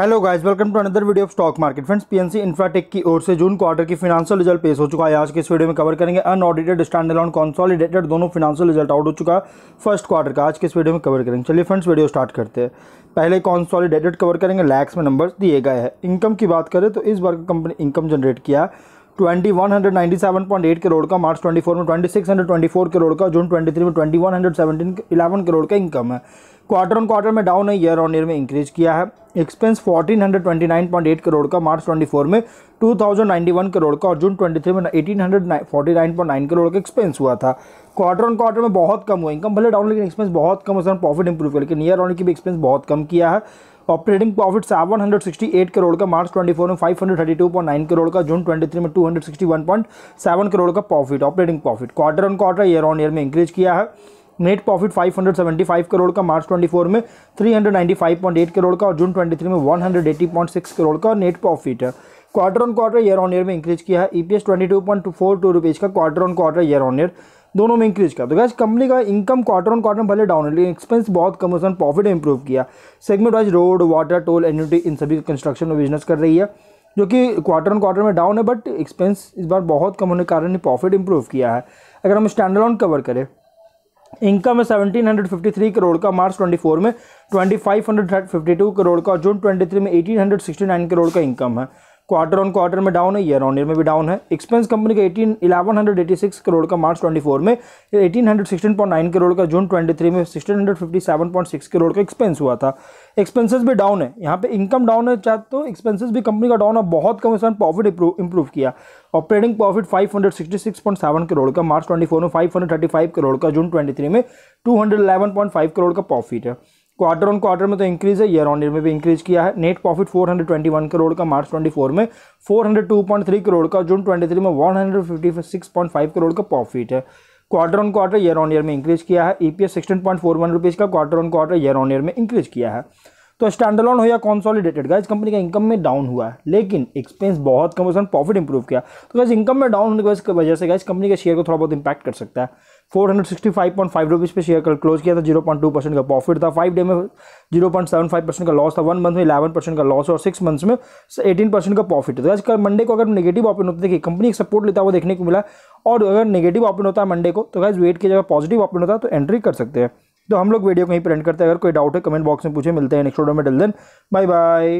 hello guys welcome to another video of stock market friends PNC Infratech की ओर से जून क्वार्टर की फिनांशियल रिजल्ट पेश हो चुका है आज के इस वीडियो में कवर करेंगे अनऑडिटेड स्टैंड अलाउंड कॉन्सॉलिडेटेड दोनों फिनांशियल रिजल्ट आउट हो चुका है फर्स्ट क्वार्टर का आज के इस वीडियो में कवर करेंगे चलिए फ्रेंड्स वीडियो स्टार्ट करते हैं पहले कॉन्सॉलिडेटेड कवर करेंगे लैक्स में नंबर दिए गए हैं इनकम की बात करें तो इस बार कंपनी इनकम जनरेट किया है twenty one hundred ninety seven point eight crore का मार्च ट्वेंटी फोर में twenty six hundred twenty four crore का जून ट्वेंटी थ्री में twenty one hundred seventeen eleven crore का इनकम है क्वार्टर ऑन क्वार्टर में डाउन है ईयर ऑन ईयर में इंक्रीज किया है expense fourteen hundred twenty nine point eight crore का मार्च ट्वेंटी फोर में two thousand ninety one crore का और जून ट्वेंटी थ्री में eighteen hundred forty nine point nine crore का एक्सपेंस हुआ था क्वार्टर ऑन क्वार्टर में बहुत कम हुआ इनकम भले डाउन लेकिन एक्सपेंस बहुत कम उसने प्रॉफिट इंप्रूव करके ईयर ऑन की भी एक्सपेंस बहुत कम किया है ऑपरेटिंग प्रॉफिट सेवन करोड़ का मार्च 24 में 532.9 करोड़ का जून 23 में 261.7 करोड़ का profit operating profit quarter on quarter year on year में इंक्रीज किया है नेट प्रॉफिट 575 करोड़ का मार्च 24 में 395.8 करोड़ का और जून 23 में 180.6 करोड़ का नेट प्रॉफिट है quarter on quarter year on year में इंक्रीज किया है E P S twenty two point four two rupees का quarter on quarter year on year दोनों में इंक्रीज किया तो गैस कंपनी का इनकम क्वार्टर ऑन क्वार्टर भले डाउन है लेकिन एक्सपेंस बहुत कम उसने प्रॉफिट इंप्रूव किया segment wise road water toll annuity इन सभी कंस्ट्रक्शन में बिजनेस कर रही है जो कि क्वार्टर ऑन क्वार्टर में डाउन है बट एक्सपेंस इस बार बहुत कम होने के कारण प्रॉफिट इंप्रूव किया है अगर हम स्टैंडर्ड ऑन कवर करें इनकम है seventeen hundred fifty three crore का मार्च ट्वेंटी फोर में twenty five hundred fifty two crore का जून ट्वेंटी थ्री में eighteen hundred sixty nine crore का इनकम है क्वार्टर ऑन क्वार्टर में डाउन है ईयर ऑन ईयर में भी डाउन है एक्सपेंस कंपनी का eighteen eleven hundred eighty six crore का मार्च ट्वेंटी फोर में eighteen hundred sixteen point nine crore का जून ट्वेंटी थ्री में sixteen hundred fifty seven point six crore का एक्सपेंस हुआ था एक्सपेंसेस भी डाउन है यहाँ पे इनकम डाउन है चाहे तो एक्सपेंसेस भी कंपनी का डाउन है बहुत कम इसमें प्रॉफिट इंप्रूव किया operating profit five hundred sixty six point seven crore का मार्च ट्वेंटी फोर में five hundred thirty five crore का जून ट्वेंटी थ्री में two hundred point five crore का प्रॉफिट है क्वार्टर ऑन क्वार्टर में तो इंक्रीज है ईयर ऑन ईयर में भी इंक्रीज किया है नेट प्रॉफिट 421 करोड़ का मार्च 24 में 402.3 करोड़ का जून 23 में 156.5 करोड़ का प्रॉफिट है quarter on quarter year on year में इंक्रीज किया है E P S sixteen point four one rupees का quarter on quarter year on year में इंक्रीज किया है तो स्टैंडलॉन हो या कॉन्सॉलिडेटेड गाइज कंपनी का इनकम में डाउन हुआ है लेकिन एक्सपेंस बहुत कम प्रॉफिट इंप्रूव किया तो गाइज इनकम में डाउन होने की वजह से गाइज कंपनी के शेयर को थोड़ा बहुत इंपैक्ट कर सकता है four hundred sixty five point five per share कल क्लोज किया था जीरो पॉइंट टू परसेंट का प्रॉफिट था फाइव डे में zero point seven five percent का लॉस था वन मंथ में इलेवन परसेंट का लॉस और सिक्स मंथ्स में एटीन परसेंट का प्रॉफिट था आजकल मंडे को अगर नेगेटिव ओपन होता देखिए कंपनी एक सपोर्ट लेता हुआ देखने को मिला और अगर नेगेटिव ओपन होता है मंडे को तो गाइज वेट की जगह पॉजिटिव ओपन होता है तो एंट्री कर सकते हैं तो हम लोग वीडियो को ही प्रिंट करते हैं अगर कोई डाउट है कमेंट बॉक्स में पूछे मिलते हैं नेक्स्ट वीडियो में डल देन बाय बाय